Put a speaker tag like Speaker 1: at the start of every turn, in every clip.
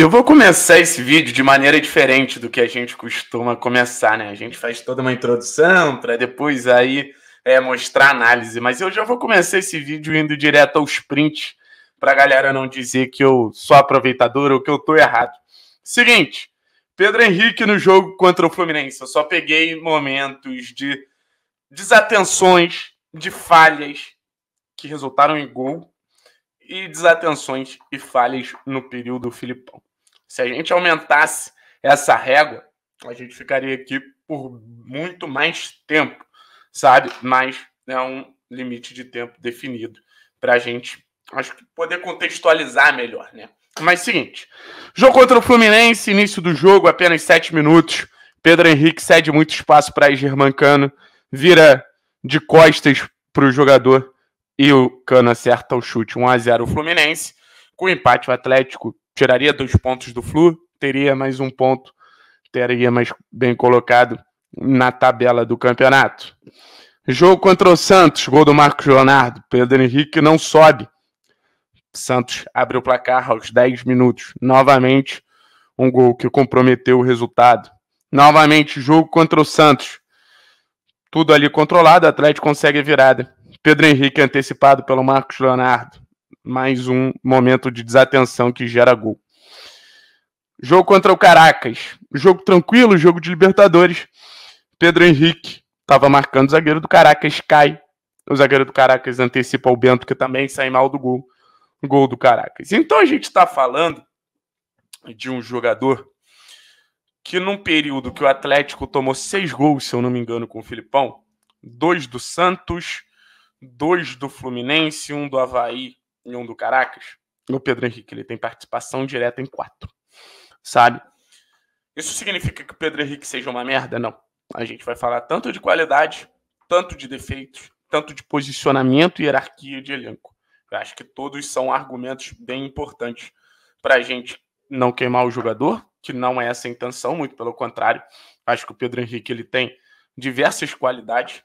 Speaker 1: Eu vou começar esse vídeo de maneira diferente do que a gente costuma começar, né? A gente faz toda uma introdução para depois aí é, mostrar análise, mas eu já vou começar esse vídeo indo direto aos prints para a galera não dizer que eu sou aproveitador ou que eu tô errado. Seguinte, Pedro Henrique no jogo contra o Fluminense, eu só peguei momentos de desatenções, de falhas que resultaram em gol e desatenções e falhas no período Filipão. Se a gente aumentasse essa régua, a gente ficaria aqui por muito mais tempo, sabe? Mas é um limite de tempo definido para a gente acho que poder contextualizar melhor, né? Mas é seguinte, jogo contra o Fluminense, início do jogo, apenas sete minutos. Pedro Henrique cede muito espaço para German Cano, vira de costas para o jogador e o Cano acerta o chute 1 a 0 o Fluminense. Com o empate, o Atlético tiraria dois pontos do Flu, teria mais um ponto, teria mais bem colocado na tabela do campeonato. Jogo contra o Santos, gol do Marcos Leonardo. Pedro Henrique não sobe. Santos abre o placar aos 10 minutos. Novamente, um gol que comprometeu o resultado. Novamente, jogo contra o Santos. Tudo ali controlado, Atlético consegue a virada. Pedro Henrique antecipado pelo Marcos Leonardo mais um momento de desatenção que gera gol. Jogo contra o Caracas. Jogo tranquilo, jogo de Libertadores. Pedro Henrique estava marcando o zagueiro do Caracas, cai. O zagueiro do Caracas antecipa o Bento, que também sai mal do gol. Gol do Caracas. Então a gente está falando de um jogador que, num período que o Atlético tomou seis gols, se eu não me engano, com o Filipão, dois do Santos, dois do Fluminense, um do Havaí em um do Caracas, no Pedro Henrique, ele tem participação direta em quatro. Sabe? Isso significa que o Pedro Henrique seja uma merda? Não. A gente vai falar tanto de qualidade, tanto de defeitos, tanto de posicionamento e hierarquia de elenco. Eu acho que todos são argumentos bem importantes para a gente não queimar o jogador, que não é essa a intenção, muito pelo contrário. Acho que o Pedro Henrique ele tem diversas qualidades,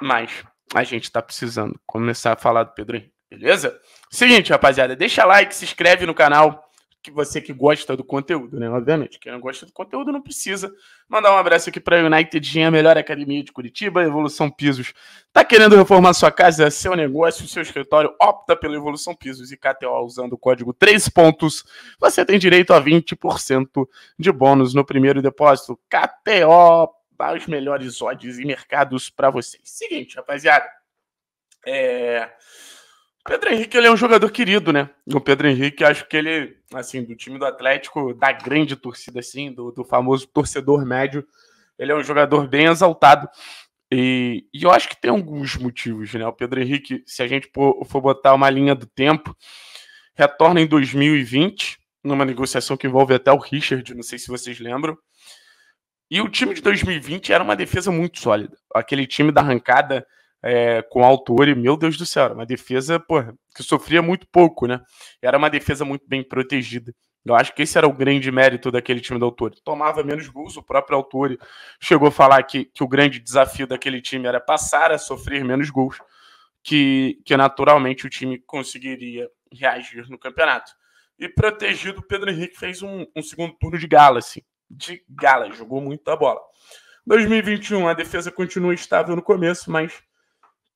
Speaker 1: mas a gente está precisando começar a falar do Pedro Henrique. Beleza? Seguinte, rapaziada, deixa like, se inscreve no canal, que você que gosta do conteúdo, né? Obviamente, quem não gosta do conteúdo não precisa. Mandar um abraço aqui para a United, a melhor academia de Curitiba, Evolução Pisos. Tá querendo reformar sua casa, seu negócio, seu escritório? Opta pela Evolução Pisos e KTO usando o código 3 pontos. Você tem direito a 20% de bônus no primeiro depósito. KTO, os melhores odds e mercados para vocês. Seguinte, rapaziada. É... Pedro Henrique ele é um jogador querido, né? O Pedro Henrique, acho que ele, assim, do time do Atlético, da grande torcida, assim, do, do famoso torcedor médio, ele é um jogador bem exaltado. E, e, eu acho que tem alguns motivos, né? O Pedro Henrique, se a gente for botar uma linha do tempo, retorna em 2020, numa negociação que envolve até o Richard, não sei se vocês lembram. E o time de 2020 era uma defesa muito sólida. Aquele time da arrancada é, com altura, e meu Deus do céu, era uma defesa porra, que sofria muito pouco, né? Era uma defesa muito bem protegida. Eu acho que esse era o grande mérito daquele time do Autori. Tomava menos gols, o próprio Autori chegou a falar que, que o grande desafio daquele time era passar a sofrer menos gols, que, que naturalmente o time conseguiria reagir no campeonato. E protegido, o Pedro Henrique fez um, um segundo turno de gala, assim, de gala, jogou muita bola. 2021, a defesa continua estável no começo, mas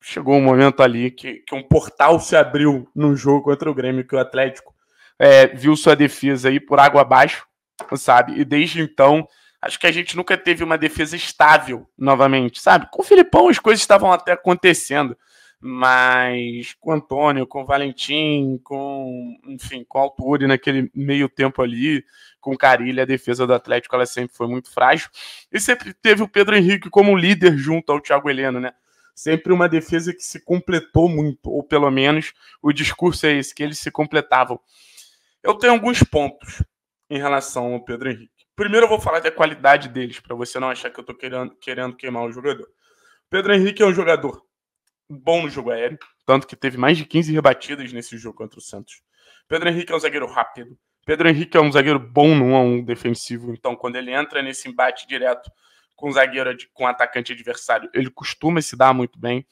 Speaker 1: chegou um momento ali que, que um portal se abriu num jogo contra o Grêmio, que o Atlético é, viu sua defesa aí por água abaixo, sabe? E desde então, acho que a gente nunca teve uma defesa estável novamente, sabe? Com o Filipão as coisas estavam até acontecendo, mas com o Antônio, com o Valentim, com, enfim, com o Alturi naquele meio tempo ali, com o a defesa do Atlético ela sempre foi muito frágil. E sempre teve o Pedro Henrique como líder junto ao Thiago Heleno, né? sempre uma defesa que se completou muito, ou pelo menos o discurso é esse, que eles se completavam. Eu tenho alguns pontos em relação ao Pedro Henrique. Primeiro eu vou falar da qualidade deles, para você não achar que eu estou querendo, querendo queimar o jogador. Pedro Henrique é um jogador bom no jogo aéreo, tanto que teve mais de 15 rebatidas nesse jogo contra o Santos. Pedro Henrique é um zagueiro rápido. Pedro Henrique é um zagueiro bom no 1 a 1 defensivo, então quando ele entra nesse embate direto, com zagueiro, com atacante adversário, ele costuma se dar muito bem,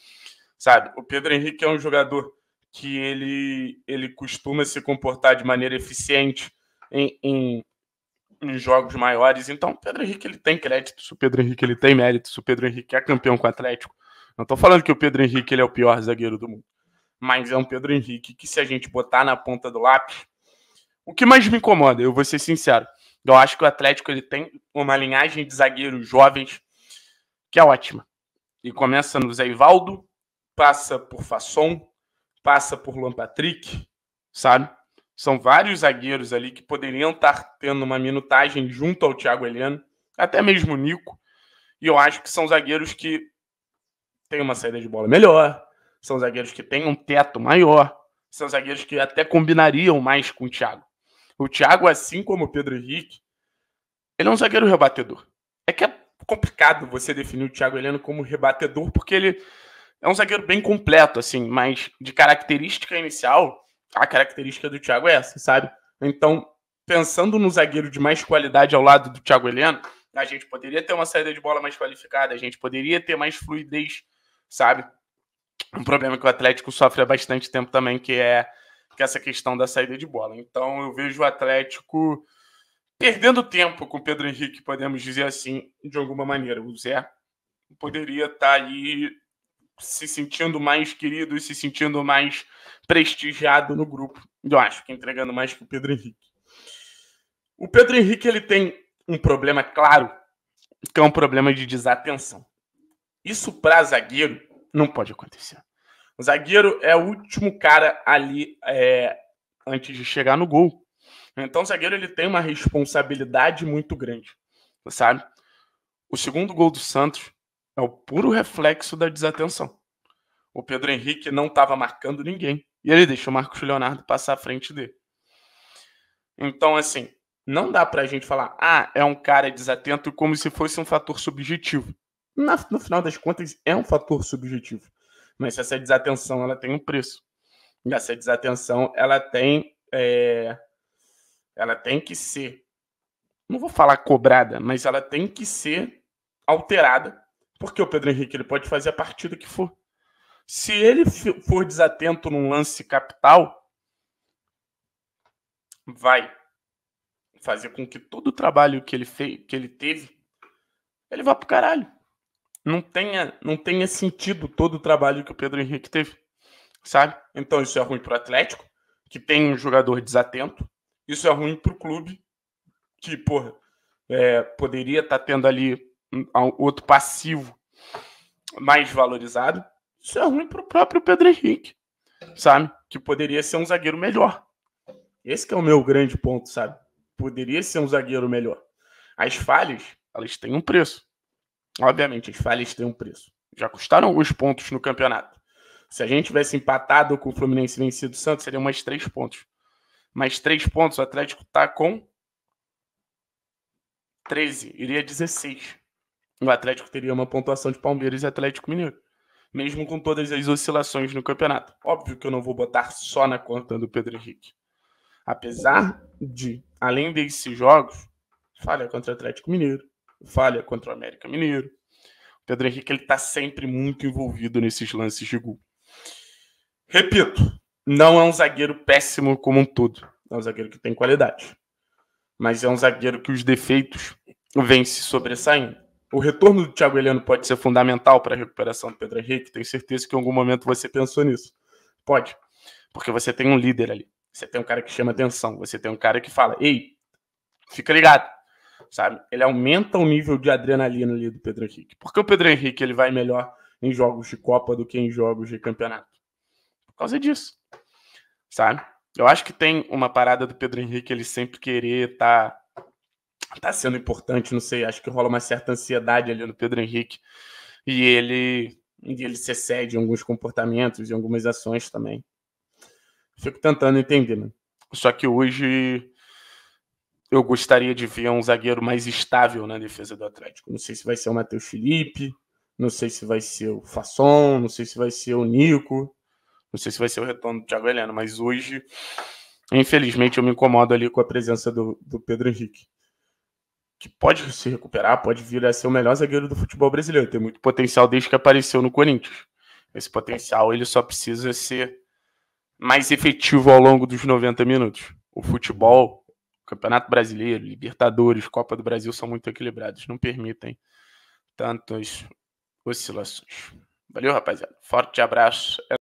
Speaker 1: sabe? O Pedro Henrique é um jogador que ele, ele costuma se comportar de maneira eficiente em, em, em jogos maiores. Então, o Pedro Henrique ele tem crédito, se o Pedro Henrique ele tem mérito, se o Pedro Henrique é campeão com o Atlético. Não estou falando que o Pedro Henrique ele é o pior zagueiro do mundo, mas é um Pedro Henrique que, se a gente botar na ponta do lápis, o que mais me incomoda, eu vou ser sincero, eu acho que o Atlético ele tem uma linhagem de zagueiros jovens que é ótima. E começa no Zé Ivaldo, passa por Fasson, passa por Luan Patrick, sabe? São vários zagueiros ali que poderiam estar tendo uma minutagem junto ao Thiago Heleno, até mesmo o Nico. E eu acho que são zagueiros que têm uma saída de bola melhor, são zagueiros que têm um teto maior, são zagueiros que até combinariam mais com o Thiago. O Thiago, assim como o Pedro Henrique, ele é um zagueiro rebatedor. É que é complicado você definir o Thiago Heleno como rebatedor, porque ele é um zagueiro bem completo, assim, mas de característica inicial, a característica do Thiago é essa, sabe? Então, pensando no zagueiro de mais qualidade ao lado do Thiago Heleno, a gente poderia ter uma saída de bola mais qualificada, a gente poderia ter mais fluidez, sabe? Um problema que o Atlético sofre há bastante tempo também, que é que é essa questão da saída de bola. Então eu vejo o Atlético perdendo tempo com o Pedro Henrique, podemos dizer assim, de alguma maneira. O Zé poderia estar tá ali se sentindo mais querido e se sentindo mais prestigiado no grupo. Eu acho que entregando mais para o Pedro Henrique. O Pedro Henrique ele tem um problema claro, que é um problema de desatenção. Isso para zagueiro não pode acontecer. O zagueiro é o último cara ali é, antes de chegar no gol. Então o zagueiro ele tem uma responsabilidade muito grande, sabe? O segundo gol do Santos é o puro reflexo da desatenção. O Pedro Henrique não estava marcando ninguém e ele deixou o Marcos Leonardo passar à frente dele. Então, assim, não dá para a gente falar, ah, é um cara desatento como se fosse um fator subjetivo. no final das contas, é um fator subjetivo. Mas se essa desatenção ela tem um preço. E essa desatenção ela tem, é... ela tem que ser, não vou falar cobrada, mas ela tem que ser alterada, porque o Pedro Henrique ele pode fazer a partida que for. Se ele for desatento num lance capital, vai fazer com que todo o trabalho que ele fez, que ele teve, ele vá pro caralho não tenha, não tenha sentido todo o trabalho que o Pedro Henrique teve, sabe? Então isso é ruim para o Atlético, que tem um jogador desatento. Isso é ruim para o clube, que porra, é, poderia estar tá tendo ali outro passivo mais valorizado. Isso é ruim para o próprio Pedro Henrique, sabe? Que poderia ser um zagueiro melhor. Esse é o meu grande ponto, sabe? Poderia ser um zagueiro melhor. As falhas, elas têm um preço. Obviamente, as falhas têm um preço. Já custaram alguns pontos no campeonato. Se a gente tivesse empatado com o Fluminense vencido o Santos, seriam mais três pontos. Mais três pontos, o Atlético está com 13, iria 16. O Atlético teria uma pontuação de Palmeiras e Atlético Mineiro. Mesmo com todas as oscilações no campeonato. Óbvio que eu não vou botar só na conta do Pedro Henrique. Apesar de, além desses jogos, falha contra o Atlético Mineiro, falha contra o América Mineiro. O Pedro Henrique ele está sempre muito envolvido nesses lances de gol. Repito, não é um zagueiro péssimo como um todo. É um zagueiro que tem qualidade. Mas é um zagueiro que os defeitos vêm se sobressaindo. O retorno do Thiago Heleno pode ser fundamental para a recuperação do Pedro Henrique. Tenho certeza que em algum momento você pensou nisso. Pode. Porque você tem um líder ali. Você tem um cara que chama atenção. Você tem um cara que fala: Ei, fica ligado sabe? Ele aumenta o nível de adrenalina ali do Pedro Henrique. Porque o Pedro Henrique ele vai melhor em jogos de Copa do que em jogos de campeonato? Por causa disso, sabe? Eu acho que tem uma parada do Pedro Henrique ele sempre querer estar tá tá sendo importante, não sei, acho que rola uma certa ansiedade ali no Pedro Henrique e ele e ele se excede em alguns comportamentos e algumas ações também. Fico tentando entender, Só que hoje eu gostaria de ver um zagueiro mais estável na defesa do Atlético. Não sei se vai ser o Matheus Felipe, não sei se vai ser o Fasson, não sei se vai ser o Nico, não sei se vai ser o retorno do Thiago Heleno, mas hoje, infelizmente, eu me incomodo ali com a presença do, do Pedro Henrique. Que pode se recuperar, pode vir a ser o melhor zagueiro do futebol brasileiro. Tem muito potencial desde que apareceu no Corinthians. Esse potencial ele só precisa ser mais efetivo ao longo dos 90 minutos. O futebol Campeonato Brasileiro, Libertadores, Copa do Brasil são muito equilibrados, não permitem tantas oscilações. Valeu, rapaziada. Forte abraço.